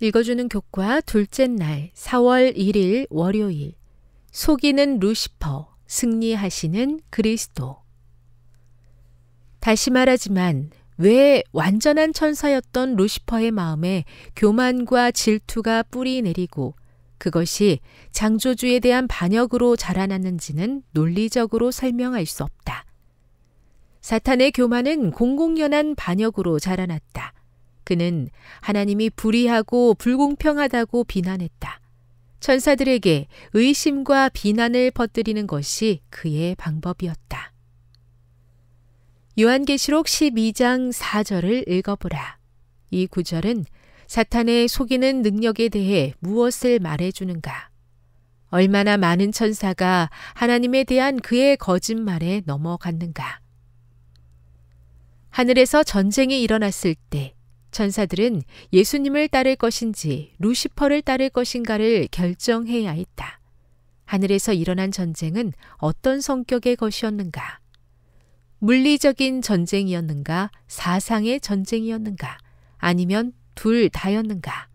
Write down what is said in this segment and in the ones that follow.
읽어주는 교과 둘째 날 4월 1일 월요일 속이는 루시퍼 승리하시는 그리스도 다시 말하지만 왜 완전한 천사였던 루시퍼의 마음에 교만과 질투가 뿌리 내리고 그것이 장조주에 대한 반역으로 자라났는지는 논리적으로 설명할 수 없다. 사탄의 교만은 공공연한 반역으로 자라났다. 그는 하나님이 불의하고 불공평하다고 비난했다. 천사들에게 의심과 비난을 퍼뜨리는 것이 그의 방법이었다. 요한계시록 12장 4절을 읽어보라. 이 구절은 사탄의 속이는 능력에 대해 무엇을 말해주는가? 얼마나 많은 천사가 하나님에 대한 그의 거짓말에 넘어갔는가? 하늘에서 전쟁이 일어났을 때 천사들은 예수님을 따를 것인지 루시퍼를 따를 것인가를 결정해야 했다. 하늘에서 일어난 전쟁은 어떤 성격의 것이었는가? 물리적인 전쟁이었는가? 사상의 전쟁이었는가? 아니면 둘 다였는가?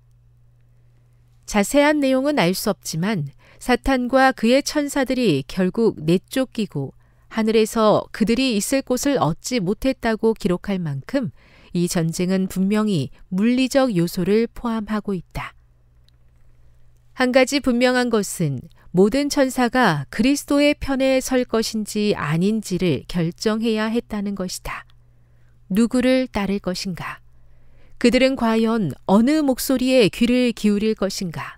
자세한 내용은 알 수 없지만 사탄과 그의 천사들이 결국 내쫓기고 하늘에서 그들이 있을 곳을 얻지 못했다고 기록할 만큼 이 전쟁은 분명히 물리적 요소를 포함하고 있다. 한 가지 분명한 것은 모든 천사가 그리스도의 편에 설 것인지 아닌지를 결정해야 했다는 것이다. 누구를 따를 것인가? 그들은 과연 어느 목소리에 귀를 기울일 것인가?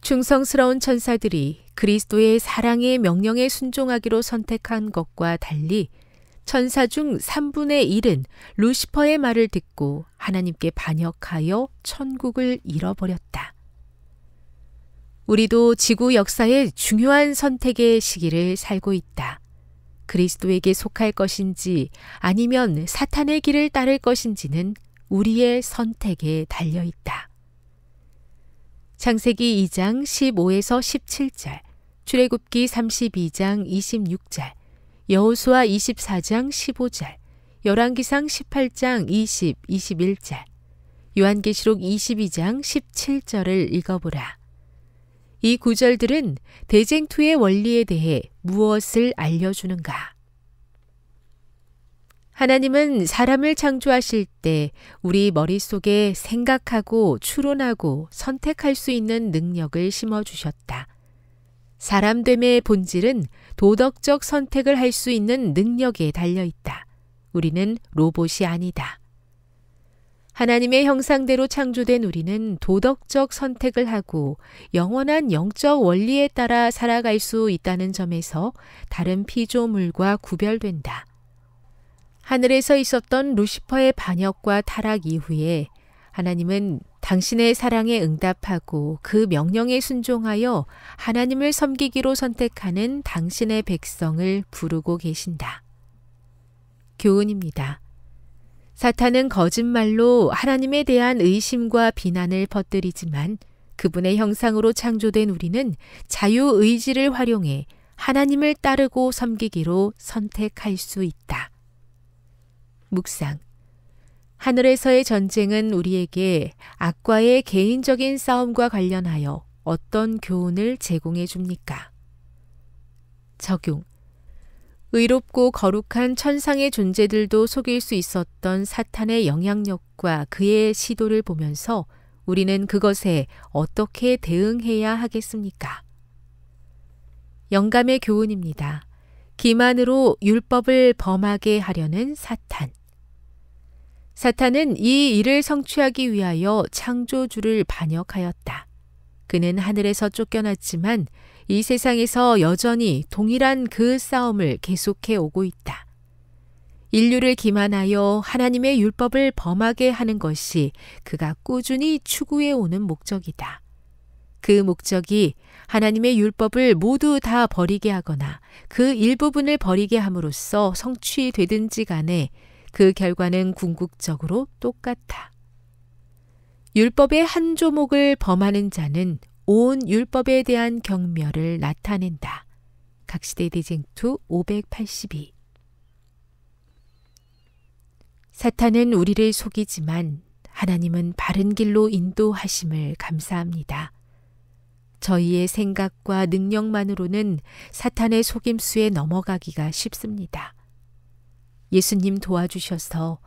충성스러운 천사들이 그리스도의 사랑의 명령에 순종하기로 선택한 것과 달리 천사 중 3분의 1은 루시퍼의 말을 듣고 하나님께 반역하여 천국을 잃어버렸다. 우리도 지구 역사의 중요한 선택의 시기를 살고 있다. 그리스도에게 속할 것인지 아니면 사탄의 길을 따를 것인지는 우리의 선택에 달려 있다. 창세기 2장 15에서 17절, 출애굽기 32장 26절, 여호수아 24장 15절, 열왕기상 18장 20, 21절, 요한계시록 22장 17절을 읽어보라. 이 구절들은 대쟁투의 원리에 대해 무엇을 알려주는가? 하나님은 사람을 창조하실 때 우리 머릿속에 생각하고 추론하고 선택할 수 있는 능력을 심어주셨다. 사람됨의 본질은 도덕적 선택을 할 수 있는 능력에 달려 있다. 우리는 로봇이 아니다. 하나님의 형상대로 창조된 우리는 도덕적 선택을 하고 영원한 영적 원리에 따라 살아갈 수 있다는 점에서 다른 피조물과 구별된다. 하늘에서 있었던 루시퍼의 반역과 타락 이후에 하나님은 당신의 사랑에 응답하고 그 명령에 순종하여 하나님을 섬기기로 선택하는 당신의 백성을 부르고 계신다. 교훈입니다. 사탄은 거짓말로 하나님에 대한 의심과 비난을 퍼뜨리지만 그분의 형상으로 창조된 우리는 자유의지를 활용해 하나님을 따르고 섬기기로 선택할 수 있다. 묵상. 하늘에서의 전쟁은 우리에게 악과의 개인적인 싸움과 관련하여 어떤 교훈을 제공해 줍니까? 적용. 의롭고 거룩한 천상의 존재들도 속일 수 있었던 사탄의 영향력과 그의 시도를 보면서 우리는 그것에 어떻게 대응해야 하겠습니까? 영감의 교훈입니다. 기만으로 율법을 범하게 하려는 사탄. 사탄은 이 일을 성취하기 위하여 창조주를 반역하였다. 그는 하늘에서 쫓겨났지만 이 세상에서 여전히 동일한 그 싸움을 계속해 오고 있다. 인류를 기만하여 하나님의 율법을 범하게 하는 것이 그가 꾸준히 추구해 오는 목적이다. 그 목적이 하나님의 율법을 모두 다 버리게 하거나 그 일부분을 버리게 함으로써 성취되든지 간에 그 결과는 궁극적으로 똑같아. 율법의 한 조목을 범하는 자는 온 율법에 대한 경멸을 나타낸다. 각시대 디쟁투 582 사탄은 우리를 속이지만 하나님은 바른 길로 인도하심을 감사합니다. 저희의 생각과 능력만으로는 사탄의 속임수에 넘어가기가 쉽습니다. 예수님 도와주셔서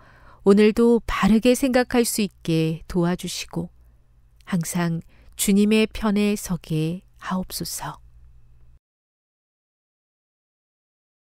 오늘도 바르게 생각할 수 있게 도와주시고 항상 주님의 편에 서게 하옵소서.